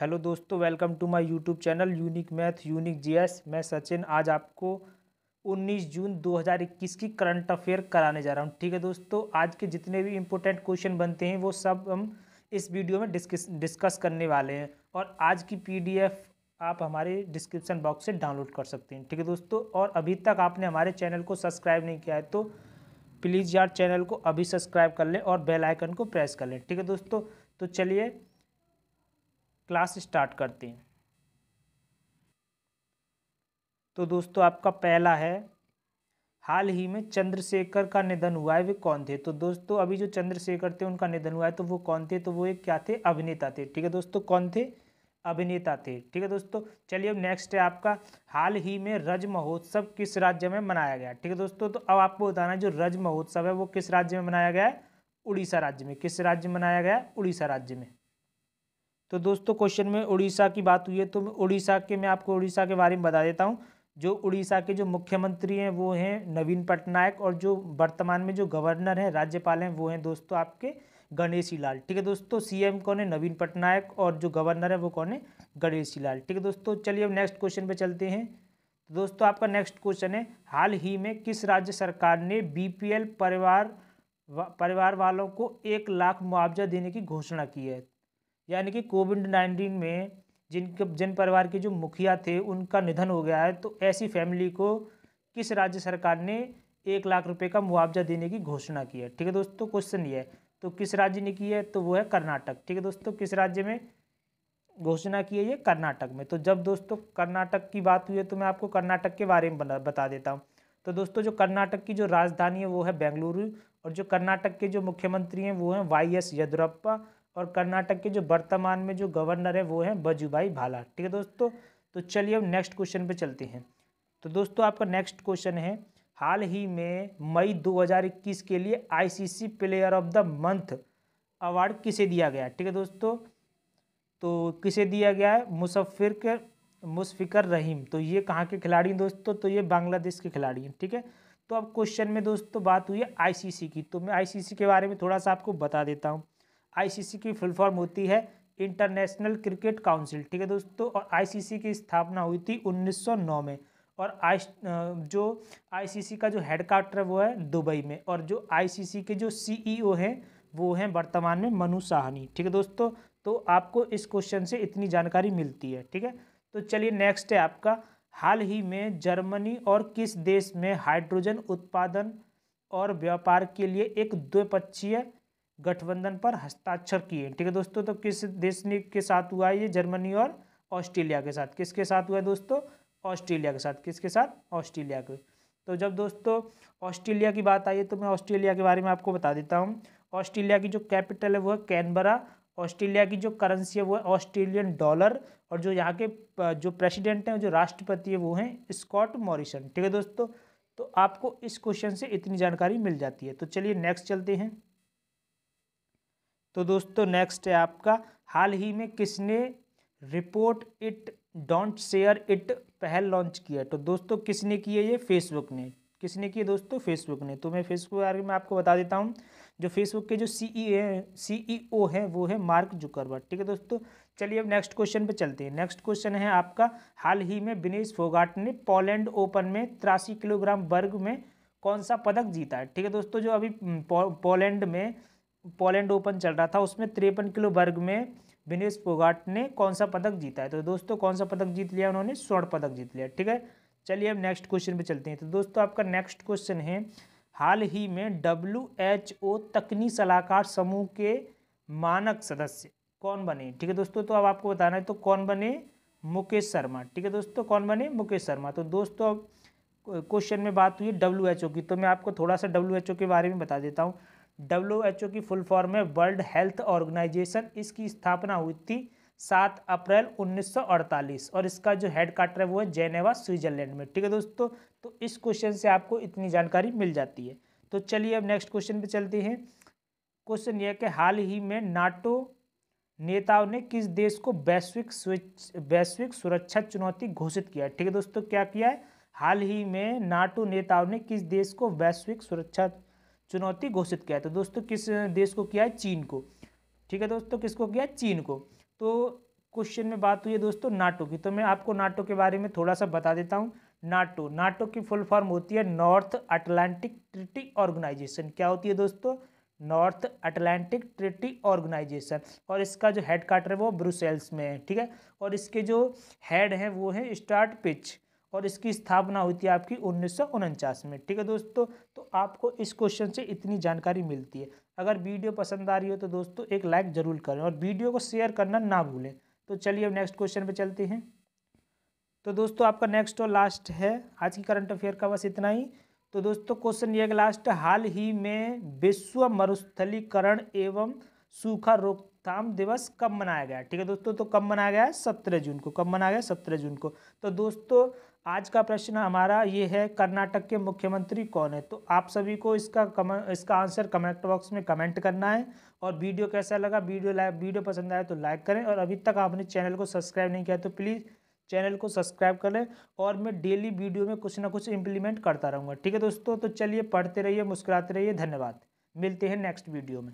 hello दोस्तों welcome to my YouTube channel unique math unique GS मैं सचिन आज आपको 19 जून 2021 की करंट अफेयर कराने जा रहा हूँ ठीक है दोस्तों आज के जितने भी इम्पोर्टेंट क्वेश्चन बनते हैं वो सब हम इस वीडियो में डिस्कस डिस्कस करने वाले हैं और आज की पीडीएफ आप हमारे डिस्क्रिप्सन बॉक्स से डाउनलोड कर सकते हैं ठीक है दोस्तों और अभी तक आपने हमारे चैनल को सब्सक्राइब नहीं किया है तो प्लीज़ यार चैनल को अभी सब्सक्राइब कर लें और बेल आइकन को प्रेस कर लें ठीक है दोस्तों तो चलिए क्लास स्टार्ट करते हैं तो दोस्तों आपका पहला है हाल ही में चंद्रशेखर का निधन हुआ है वे कौन थे तो दोस्तों अभी जो चंद्रशेखर थे उनका निधन हुआ है तो वो कौन थे तो वो एक क्या थे अभिनेता थे ठीक है दोस्तों कौन थे अभिनेता थे ठीक है दोस्तों चलिए अब नेक्स्ट है आपका हाल ही में रज महोत्सव किस राज्य में मनाया गया ठीक है दोस्तों तो अब आपको बताना है जो रज महोत्सव है वो किस राज्य में मनाया गया है उड़ीसा राज्य में किस राज्य में मनाया गया उड़ीसा राज्य में तो दोस्तों क्वेश्चन में उड़ीसा की बात हुई है तो उड़ीसा के मैं आपको उड़ीसा के बारे में बता देता हूँ जो उड़ीसा के जो मुख्यमंत्री हैं वो हैं नवीन पटनायक और जो वर्तमान में जो गवर्नर हैं राज्यपाल हैं वो हैं दोस्तों आपके गणेशी लाल ठीक है दोस्तों सीएम कौन है नवीन पटनायक और जो गवर्नर है वो कौन है गणेशी लाल ठीक है दोस्तों चलिए अब नेक्स्ट क्वेश्चन पे चलते हैं तो दोस्तों आपका नेक्स्ट क्वेश्चन है हाल ही में किस राज्य सरकार ने एल परिवार वा, परिवार वालों को एक लाख मुआवजा देने की घोषणा की है यानी कि कोविड नाइन्टीन में जिन जन परिवार के जो मुखिया थे उनका निधन हो गया है तो ऐसी फैमिली को किस राज्य सरकार ने एक लाख रुपए का मुआवजा देने की घोषणा की है ठीक है दोस्तों क्वेश्चन ये है तो किस राज्य ने की है तो वो है कर्नाटक ठीक है दोस्तों किस राज्य में घोषणा की है ये कर्नाटक में तो जब दोस्तों कर्नाटक की बात हुई है तो मैं आपको कर्नाटक के बारे में बता देता हूँ तो दोस्तों जो कर्नाटक की जो राजधानी है वो है बेंगलुरु और जो कर्नाटक के जो मुख्यमंत्री हैं वो हैं वाई एस येदुरप्पा और कर्नाटक के जो वर्तमान में जो गवर्नर है वो है बजूभाई भाला ठीक है दोस्तों तो चलिए अब नेक्स्ट क्वेश्चन पे चलते हैं तो दोस्तों आपका नेक्स्ट क्वेश्चन है हाल ही में मई 2021 के लिए ICC player of the month award किसे दिया गया ठीक है दोस्तों तो किसे दिया गया है मुसफ़िर के मुसफ़िकर रहीम तो ये कहाँ के खिलाड़ी हैं दोस्तों तो ये बांग्लादेश के खिलाड़ी हैं ठीक है तो अब क्वेश्चन में दोस्तों बात हुई है आईसीसी की तो मैं आईसीसी के बारे में थोड़ा सा आपको बता देता हूँ आईसीसी की फुल फॉर्म होती है इंटरनेशनल क्रिकेट काउंसिल ठीक है दोस्तों और आईसीसी की स्थापना हुई थी 1909 में और आई जो आईसीसी का जो हेडक्वार्टर है वो है दुबई में और जो आईसीसी के जो सीईओ e हैं वो हैं वर्तमान में मनु साहनी ठीक है दोस्तों तो आपको इस क्वेश्चन से इतनी जानकारी मिलती है ठीक है तो चलिए नेक्स्ट है आपका हाल ही में जर्मनी और किस देश में हाइड्रोजन उत्पादन और व्यापार के लिए एक द्विपक्षीय गठबंधन पर हस्ताक्षर किए ठीक है दोस्तों तो किस देश ने के साथ हुआ है ये जर्मनी और ऑस्ट्रेलिया के साथ किसके साथ हुआ है दोस्तों ऑस्ट्रेलिया के साथ किसके साथ ऑस्ट्रेलिया के तो जब दोस्तों ऑस्ट्रेलिया की बात आई है तो मैं ऑस्ट्रेलिया के बारे में आपको बता देता हूँ ऑस्ट्रेलिया की जो कैपिटल है वो है कैनबरा ऑस्ट्रेलिया की जो करेंसी है वो है ऑस्ट्रेलियन डॉलर और जो यहाँ के जो प्रेसिडेंट हैं जो राष्ट्रपति है वो हैं स्कॉट मॉरिसन ठीक है दोस्तों तो आपको इस क्वेश्चन से इतनी जानकारी मिल जाती है तो चलिए नेक्स्ट चलते हैं तो दोस्तों नेक्स्ट है आपका हाल ही में किसने report it don't share it पहल लॉन्च किया तो दोस्तों किसने किए ये फेसबुक ने किसने किए दोस्तों फेसबुक ने तो मैं फेसबुक के बारे में आपको बता देता हूँ जो फेसबुक के जो सी ई सीईओ हैं वो है मार्क जुकरवर ठीक है दोस्तों चलिए अब नेक्स्ट क्वेश्चन पे चलते हैं नेक्स्ट क्वेश्चन है आपका हाल ही में विनेश फोगाट ने पोलैंड ओपन में तिरासी किलोग्राम वर्ग में कौन सा पदक जीता है ठीक है दोस्तों जो अभी पोलैंड में पोलैंड ओपन चल रहा था उसमें तिरपन किलो वर्ग में विनेश पोगाट ने कौन सा पदक जीता है तो दोस्तों कौन सा पदक जीत लिया उन्होंने स्वर्ण पदक जीत लिया ठीक है चलिए अब नेक्स्ट क्वेश्चन पे चलते हैं तो दोस्तों आपका नेक्स्ट क्वेश्चन है हाल ही में डब्ल्यू एच ओ तकनी सलाहकार समूह के मानक सदस्य कौन बने ठीक है दोस्तों तो अब आपको बताना है तो कौन बने मुकेश शर्मा ठीक है दोस्तों कौन बने मुकेश शर्मा तो दोस्तों अब क्वेश्चन में बात हुई डब्ल्यू एच ओ की तो मैं आपको थोड़ा सा डब्ल्यू एच ओ के बारे में बता देता हूँ डब्ल्यू की फुल फॉर्म है वर्ल्ड हेल्थ ऑर्गेनाइजेशन इसकी स्थापना हुई थी सात अप्रैल 1948 और इसका जो हेड क्वार्टर है वो है जेनेवा स्विट्जरलैंड में ठीक है दोस्तों तो इस क्वेश्चन से आपको इतनी जानकारी मिल जाती है तो चलिए अब नेक्स्ट क्वेश्चन पे चलते हैं क्वेश्चन यह कि हाल ही में नाटो नेताओं ने किस देश को वैश्विक वैश्विक सुरक्षा चुनौती घोषित किया ठीक है दोस्तों क्या किया है हाल ही में नाटो नेताओं ने किस देश को वैश्विक सुरक्षा चुनौती घोषित किया तो दोस्तों किस देश को किया है चीन को ठीक है दोस्तों किसको किया है चीन को तो क्वेश्चन में बात हुई है दोस्तों नाटो की तो मैं आपको नाटो के बारे में थोड़ा सा बता देता हूँ नाटो नाटो की फुल फॉर्म होती है नॉर्थ अटलांटिक ट्रिटी ऑर्गेनाइजेशन क्या होती है दोस्तों नॉर्थ अटलांटिक ट्रिटी ऑर्गेनाइजेशन और इसका जो हेड क्वार्टर है वो ब्रुसेल्स में है ठीक है और इसके जो हेड हैं वो हैं स्टार्ट पिच और इसकी स्थापना हुई थी आपकी उन्नीस में ठीक है दोस्तों तो आपको इस क्वेश्चन से इतनी जानकारी मिलती है अगर वीडियो पसंद आ रही हो तो दोस्तों एक लाइक ज़रूर करें और वीडियो को शेयर करना ना भूलें तो चलिए अब नेक्स्ट क्वेश्चन पे चलते हैं तो दोस्तों आपका नेक्स्ट और लास्ट है आज की करंट अफेयर का बस इतना ही तो दोस्तों क्वेश्चन ये लास्ट हाल ही में विश्व मरुस्थलीकरण एवं सूखा रोकथाम दिवस कब मनाया गया ठीक है दोस्तों तो कब मनाया गया है सत्रह जून को कब मनाया गया सत्रह जून को तो दोस्तों आज का प्रश्न हमारा ये है कर्नाटक के मुख्यमंत्री कौन है तो आप सभी को इसका कम इसका आंसर कमेंट बॉक्स में कमेंट करना है और वीडियो कैसा लगा वीडियो लाइक वीडियो पसंद आया तो लाइक करें और अभी तक आपने चैनल को सब्सक्राइब नहीं किया तो प्लीज़ चैनल को सब्सक्राइब कर लें और मैं डेली वीडियो में कुछ ना कुछ इम्प्लीमेंट करता रहूँगा ठीक है दोस्तों तो चलिए पढ़ते रहिए मुस्कुराते रहिए धन्यवाद मिलते हैं नेक्स्ट वीडियो में